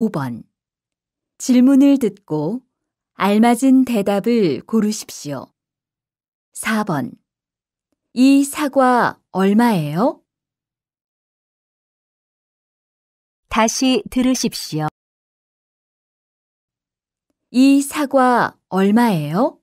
5번. 질문을 듣고 알맞은 대답을 고르십시오. 4번. 이 사과 얼마예요? 다시 들으십시오. 이 사과 얼마예요?